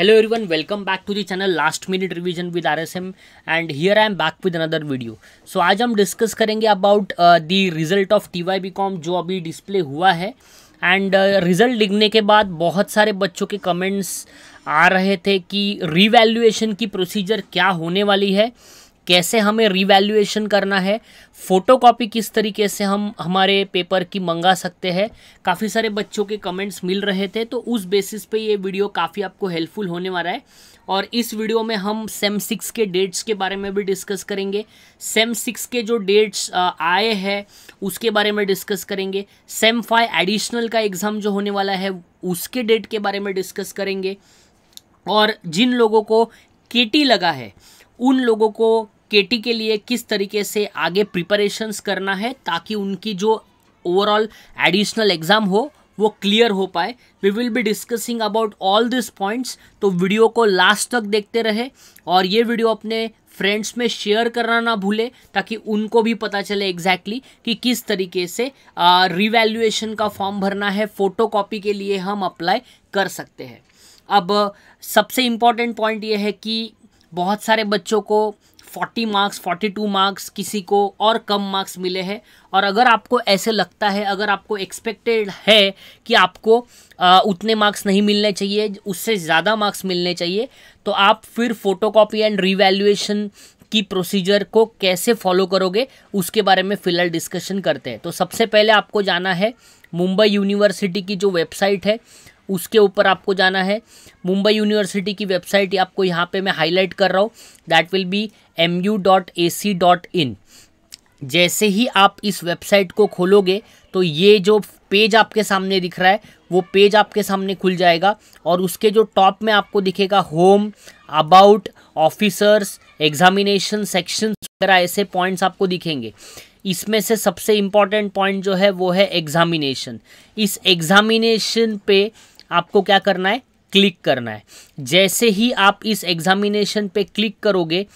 hello everyone welcome back to the channel last minute revision with RSM and here I am back with another video so आज हम discuss करेंगे about the result of TY com जो अभी display हुआ है and result uh, लिखने के बाद बहुत सारे बच्चों के कमेंट्स आ रहे थे कि रिवैल्यूएशन की प्रोसीजर क्या होने वाली है कैसे हमें रिवैल्यूएशन करना है फ़ोटोकॉपी किस तरीके से हम हमारे पेपर की मंगा सकते हैं काफ़ी सारे बच्चों के कमेंट्स मिल रहे थे तो उस बेसिस पे ये वीडियो काफ़ी आपको हेल्पफुल होने वाला है और इस वीडियो में हम सेम सिक्स के डेट्स के बारे में भी डिस्कस करेंगे सेम सिक्स के जो डेट्स आए हैं उसके बारे में डिस्कस करेंगे सेम फाइव एडिशनल का एग्ज़ाम जो होने वाला है उसके डेट के बारे में डिस्कस करेंगे और जिन लोगों को केटी लगा है उन लोगों को केटी के लिए किस तरीके से आगे प्रिपरेशंस करना है ताकि उनकी जो ओवरऑल एडिशनल एग्ज़ाम हो वो क्लियर हो पाए we will be discussing about all this points तो वीडियो को लास्ट तक देखते रहे और ये वीडियो अपने फ्रेंड्स में शेयर करना ना भूले ताकि उनको भी पता चले एग्जैक्टली exactly कि किस तरीके से रिवैल्यूएशन का फॉर्म भरना है फोटोकॉपी के लिए हम अप्लाई कर सकते हैं अब सबसे इम्पॉर्टेंट पॉइंट ये है कि बहुत सारे बच्चों को forty marks forty two marks किसी को और कम मार्क्स मिले हैं और अगर आपको ऐसे लगता है अगर आपको एक्सपेक्टेड है कि आपको आ, उतने मार्क्स नहीं मिलने चाहिए उससे ज़्यादा मार्क्स मिलने चाहिए तो आप फिर फोटोकॉपी एंड रिवैल्यूएशन की प्रोसीजर को कैसे फॉलो करोगे उसके बारे में फ़िलहाल डिस्कशन करते हैं तो सबसे पहले आपको जाना है मुंबई यूनिवर्सिटी की जो वेबसाइट है उसके ऊपर आपको जाना है मुंबई यूनिवर्सिटी की वेबसाइट आपको यहाँ पे मैं हाईलाइट कर रहा हूँ that will be M U dot A C dot in जैसे ही आप इस वेबसाइट को खोलोगे तो ये जो पेज आपके सामने दिख रहा है वो पेज आपके सामने खुल जाएगा और उसके जो टॉप में आपको दिखेगा home about officers examination section वगैरह ऐसे पॉइंट्स आपको दिखेंगे इसमें से सबसे इम्पॉर्टेंट पॉइंट जो है वो है एग्जामिनेशन इस एग्जामिनेशन पे आपको क्या करना है क्लिक करना है जैसे ही आप इस एग्जामिनेशन पे क्लिक करोगे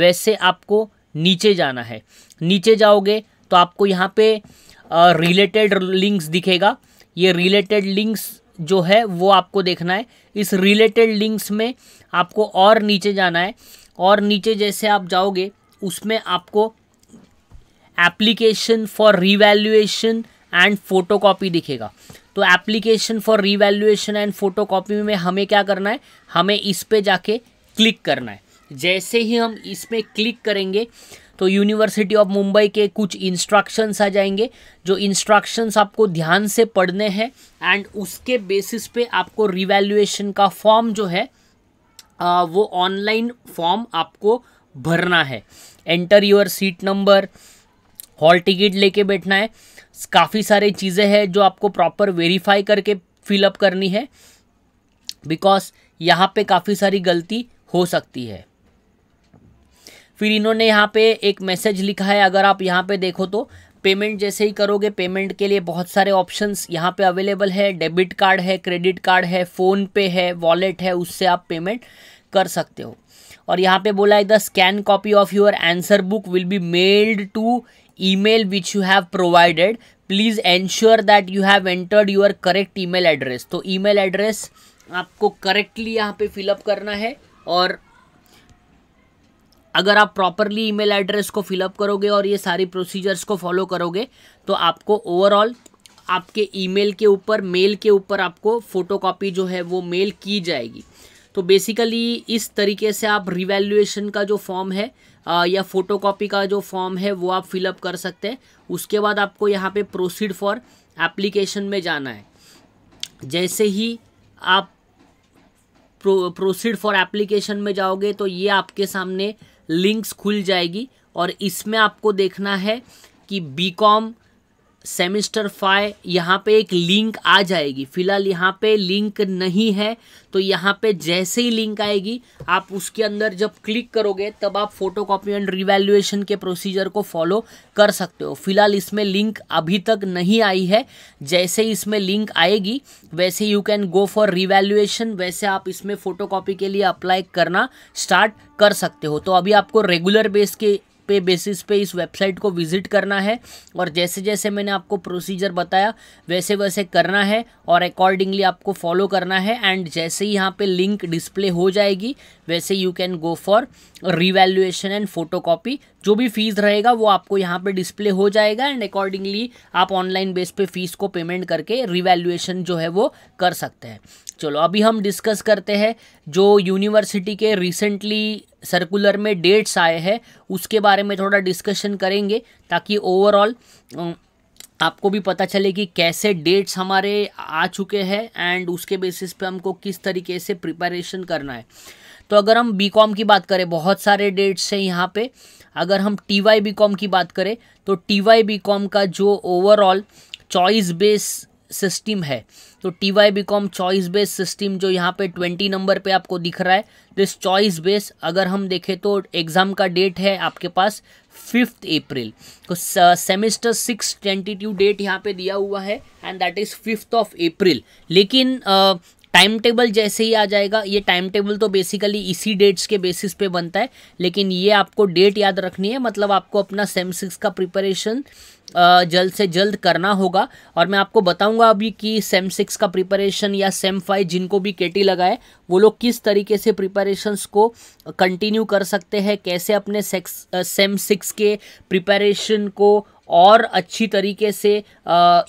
वैसे आपको नीचे जाना है नीचे जाओगे तो आपको यहाँ पे रिलेटेड लिंक्स दिखेगा ये रिलेटेड लिंक्स जो है वो आपको देखना है इस रिलेटेड लिंक्स में आपको और नीचे जाना है और नीचे जैसे आप जाओगे उसमें आपको application for revaluation and photocopy दिखेगा तो application for revaluation and photocopy में हमें क्या करना है हमें इस पर जाके क्लिक करना है जैसे ही हम इसमें क्लिक करेंगे तो यूनिवर्सिटी ऑफ मुंबई के कुछ इंस्ट्रक्शंस आ जाएंगे जो इंस्ट्रक्शंस आपको ध्यान से पढ़ने हैं एंड उसके बेसिस पे आपको रिवैल्युएशन का फॉर्म जो है आ, वो ऑनलाइन फॉर्म आपको भरना है enter your seat number hall ticket लेके बैठना है काफ़ी सारी चीज़ें हैं जो आपको प्रॉपर वेरीफाई करके फिलअप करनी है बिकॉज यहाँ पे काफ़ी सारी गलती हो सकती है फिर इन्होंने यहाँ पे एक मैसेज लिखा है अगर आप यहाँ पे देखो तो पेमेंट जैसे ही करोगे पेमेंट के लिए बहुत सारे ऑप्शंस यहाँ पे अवेलेबल है डेबिट कार्ड है क्रेडिट कार्ड है फ़ोन पे है वॉलेट है उससे आप पेमेंट कर सकते हो और यहाँ पे बोला है the scan copy of your answer book will be mailed to email which you have provided please ensure that you have entered your correct email address तो email address आपको correctly यहाँ पे fill up करना है और अगर आप properly email address को फिलअप करोगे और ये सारी प्रोसीजर्स को फॉलो करोगे तो आपको ओवरऑल आपके ईमेल के ऊपर मेल के ऊपर आपको फ़ोटोकॉपी जो है वो मेल की जाएगी तो बेसिकली इस तरीके से आप रिवैल्यूएशन का जो फॉर्म है या फ़ोटोकॉपी का जो फॉर्म है वो आप फिलअप कर सकते हैं उसके बाद आपको यहाँ पे प्रोसीड फॉर एप्लीकेशन में जाना है जैसे ही आप प्रो प्रोसीड फॉर एप्लीकेशन में जाओगे तो ये आपके सामने लिंक्स खुल जाएगी और इसमें आपको देखना है कि बी कॉम सेमिस्टर फाइव यहाँ पे एक लिंक आ जाएगी फिलहाल यहाँ पे लिंक नहीं है तो यहाँ पे जैसे ही लिंक आएगी आप उसके अंदर जब क्लिक करोगे तब आप फोटो कॉपी एंड रिवेल्युएशन के प्रोसीजर को फॉलो कर सकते हो फिलहाल इसमें लिंक अभी तक नहीं आई है जैसे ही इसमें लिंक आएगी वैसे you can go for revaluation वैसे आप इसमें फ़ोटो के लिए अप्लाई करना स्टार्ट कर सकते हो तो अभी आपको रेगुलर बेस के पे बेसिस पे इस वेबसाइट को विज़िट करना है और जैसे जैसे मैंने आपको प्रोसीजर बताया वैसे वैसे करना है और अकॉर्डिंगली आपको फॉलो करना है एंड जैसे ही यहाँ पे लिंक डिस्प्ले हो जाएगी वैसे you can go for revaluation and photocopy जो भी फ़ीस रहेगा वो आपको यहाँ पे डिस्प्ले हो जाएगा एंड अकॉर्डिंगली आप ऑनलाइन बेस पे फ़ीस को पेमेंट करके रिवैल्यूएशन जो है वो कर सकते हैं चलो अभी हम डिस्कस करते हैं जो यूनिवर्सिटी के रिसेंटली सर्कुलर में डेट्स आए हैं उसके बारे में थोड़ा डिस्कशन करेंगे ताकि ओवरऑल आपको भी पता चले कि कैसे डेट्स हमारे आ चुके हैं एंड उसके बेसिस पे हमको किस तरीके से प्रिपरेशन करना है तो अगर हम बी कॉम की बात करें बहुत सारे डेट्स हैं यहाँ पे अगर हम टी वाई बी कॉम की बात करें तो टी वाई बी कॉम का जो ओवरऑल चॉइस बेस सिस्टम है तो T Y B com choice base system जो यहाँ पे ट्वेंटी नंबर पे आपको दिख रहा है दिस चॉइस बेस अगर हम देखें तो एग्ज़ाम का डेट है आपके पास फिफ्थ अप्रैल तो सेमिस्टर सिक्स टेंटेटिव डेट यहाँ पे दिया हुआ है and that is fifth of April लेकिन uh, टाइम टेबल जैसे ही आ जाएगा ये टाइम टेबल तो बेसिकली इसी डेट्स के बेसिस पे बनता है लेकिन ये आपको डेट याद रखनी है मतलब आपको अपना सेम सिक्स का प्रिपरेशन जल्द से जल्द करना होगा और मैं आपको बताऊंगा अभी कि सेम सिक्स का प्रिपरेशन या सेम फाइव जिनको भी केटी लगाए वो लोग किस तरीके से प्रिपरेशंस को कंटिन्यू कर सकते हैं कैसे अपने सेक्स सेम सिक्स के प्रिपरेशन को और अच्छी तरीके से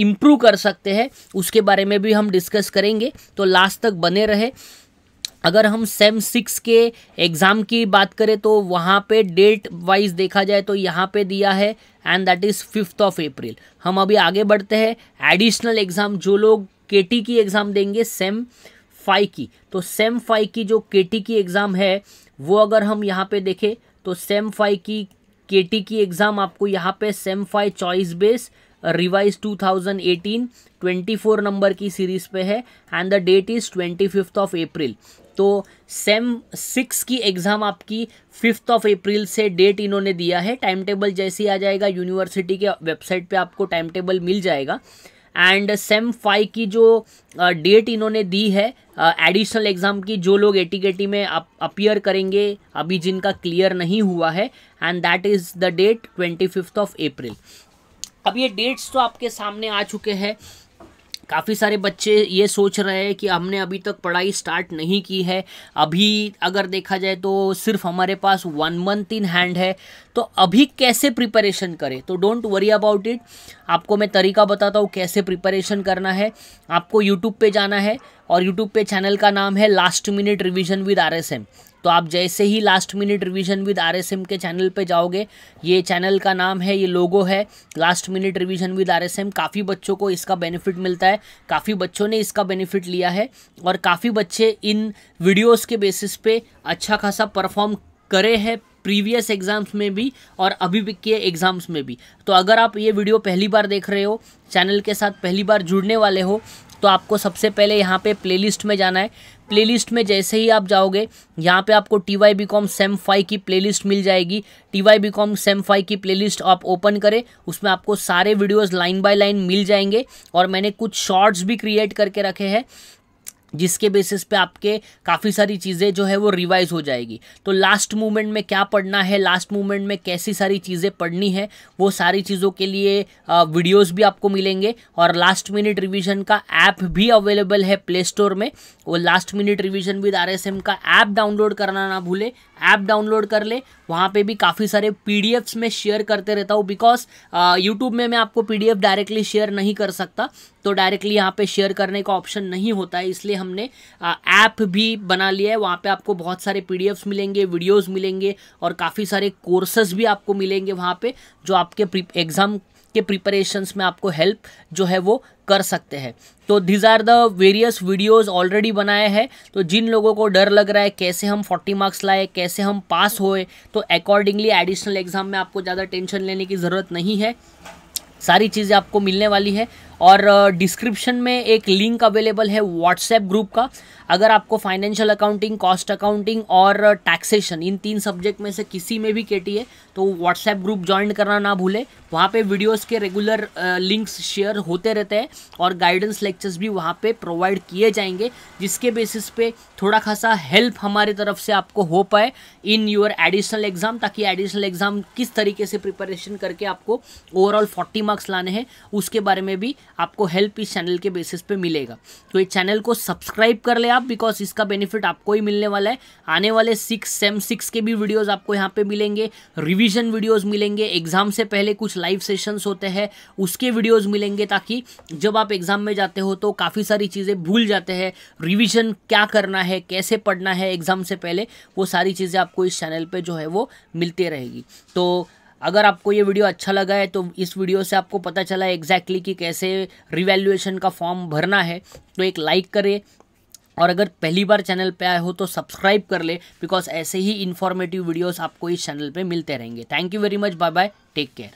इम्प्रूव कर सकते हैं उसके बारे में भी हम डिस्कस करेंगे तो लास्ट तक बने रहे अगर हम सेम सिक्स के एग्ज़ाम की बात करें तो वहाँ पे डेट वाइज देखा जाए तो यहाँ पे दिया है and that is fifth of April हम अभी आगे बढ़ते हैं एडिशनल एग्ज़ाम जो लोग केटी की एग्ज़ाम देंगे सेम फाइव की तो सेम फाइव की जो केटी की एग्ज़ाम है वो अगर हम यहाँ पे देखें तो सेम फाइव की केटी की एग्ज़ाम आपको यहाँ पे sem five choice base revise 2018 24 number की सीरीज़ पे है and the date is twenty fifth of April तो सेम सिक्स की एग्ज़ाम आपकी फिफ्थ ऑफ अप्रैल से डेट इन्होंने दिया है टाइम टेबल जैसे ही आ जाएगा यूनिवर्सिटी के वेबसाइट पे आपको टाइम टेबल मिल जाएगा एंड सेम फाइव की जो डेट इन्होंने दी है एडिशनल एग्ज़ाम की जो लोग एटीकेटी में अपियर करेंगे अभी जिनका क्लियर नहीं हुआ है and that is the date twenty fifth of April अब ये डेट्स तो आपके सामने आ चुके हैं काफ़ी सारे बच्चे ये सोच रहे हैं कि हमने अभी तक पढ़ाई स्टार्ट नहीं की है अभी अगर देखा जाए तो सिर्फ हमारे पास वन मंथ इन हैंड है तो अभी कैसे प्रिपरेशन करें तो डोंट वरी अबाउट इट आपको मैं तरीका बताता हूँ कैसे प्रिपरेशन करना है आपको यूट्यूब पे जाना है और यूट्यूब पे चैनल का नाम है last minute revision with R तो आप जैसे ही last minute revision with RSM के चैनल पे जाओगे ये चैनल का नाम है ये लोगो है last minute revision with RSM काफ़ी बच्चों को इसका बेनिफिट मिलता है काफ़ी बच्चों ने इसका बेनिफिट लिया है और काफ़ी बच्चे इन वीडियोज़ के बेसिस पे अच्छा खासा परफॉर्म करे हैं प्रीवियस एग्ज़ाम्स में भी और अभी के एग्ज़ाम्स में भी तो अगर आप ये वीडियो पहली बार देख रहे हो चैनल के साथ पहली बार जुड़ने वाले हो तो आपको सबसे पहले यहाँ पे प्लेलिस्ट में जाना है प्लेलिस्ट में जैसे ही आप जाओगे यहाँ पे आपको T Y B com sem five की प्लेलिस्ट मिल जाएगी T Y B com sem five की प्लेलिस्ट आप ओपन करें उसमें आपको सारे वीडियोज़ लाइन बाय लाइन मिल जाएंगे और मैंने कुछ शॉर्ट्स भी क्रिएट करके रखे हैं जिसके बेसिस पे आपके काफ़ी सारी चीज़ें जो है वो रिवाइज हो जाएगी तो लास्ट मोमेंट में क्या पढ़ना है लास्ट मोमेंट में कैसी सारी चीज़ें पढ़नी है वो सारी चीज़ों के लिए वीडियोस भी आपको मिलेंगे और लास्ट मिनट रिवीजन का ऐप भी अवेलेबल है प्ले स्टोर में वो last minute revision with R का ऐप डाउनलोड करना ना भूले ऐप डाउनलोड कर ले वहाँ पे भी काफ़ी सारे पी में शेयर करते रहता हूँ बिकॉज यूट्यूब में मैं आपको पी डायरेक्टली शेयर नहीं कर सकता तो डायरेक्टली यहाँ पे शेयर करने का ऑप्शन नहीं होता है इसलिए हमने ऐप भी बना लिया है वहाँ पे आपको बहुत सारे पी मिलेंगे वीडियोज़ मिलेंगे और काफ़ी सारे कोर्सेज भी आपको मिलेंगे वहाँ पर जो आपके एग्ज़ाम के प्रिपरेशंस में आपको हेल्प जो है वो कर सकते हैं तो these are the various videos already बनाए हैं तो जिन लोगों को डर लग रहा है कैसे हम 40 मार्क्स लाए कैसे हम पास होए तो अकॉर्डिंगली एडिशनल एग्ज़ाम में आपको ज़्यादा टेंशन लेने की ज़रूरत नहीं है सारी चीज़ें आपको मिलने वाली है और डिस्क्रिप्शन में एक लिंक अवेलेबल है व्हाट्सएप ग्रुप का अगर आपको फाइनेंशियल अकाउंटिंग कॉस्ट अकाउंटिंग और टैक्सेशन इन तीन सब्जेक्ट में से किसी में भी केटी है तो व्हाट्सएप ग्रुप ज्वाइन करना ना भूले वहाँ पे वीडियोस के रेगुलर लिंक्स शेयर होते रहते हैं और गाइडेंस लेक्चर्स भी वहाँ पे प्रोवाइड किए जाएंगे जिसके बेसिस पे थोड़ा खासा हेल्प हमारी तरफ से आपको हो पाए इन योर एडिशनल एग्ज़ाम ताकि एडिशनल एग्ज़ाम किस तरीके से प्रिपरेशन करके आपको ओवरऑल फोर्टी मार्क्स लाने हैं उसके बारे में भी आपको हेल्प इस चैनल के बेसिस पे मिलेगा तो इस चैनल को सब्सक्राइब कर ले आप बिकॉज इसका बेनिफिट आपको ही मिलने वाला है आने वाले सिक्स सेम सिक्स के भी वीडियोज़ आपको यहाँ पर मिलेंगे रिविजन वीडियोज़ मिलेंगे एग्जाम से पहले कुछ लाइव सेशंस होते हैं उसके वीडियोज़ मिलेंगे ताकि जब आप एग्ज़ाम में जाते हो तो काफ़ी सारी चीज़ें भूल जाते हैं रिविजन क्या करना है कैसे पढ़ना है एग्ज़ाम से पहले वो सारी चीज़ें आपको इस चैनल पर जो है वो मिलती रहेगी तो अगर आपको ये वीडियो अच्छा लगा है तो इस वीडियो से आपको पता चला एग्जैक्टली कि कैसे रिवेल्यूएशन का फॉर्म भरना है तो एक लाइक करें और अगर पहली बार चैनल पे आए हो तो सब्सक्राइब कर ले बिकॉज ऐसे ही इन्फॉर्मेटिव वीडियोस आपको इस चैनल पे मिलते रहेंगे thank you very much bye bye take care